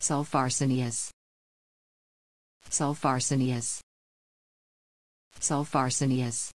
Sulfarsinius. Sulfarsinius. Sulfarsinius.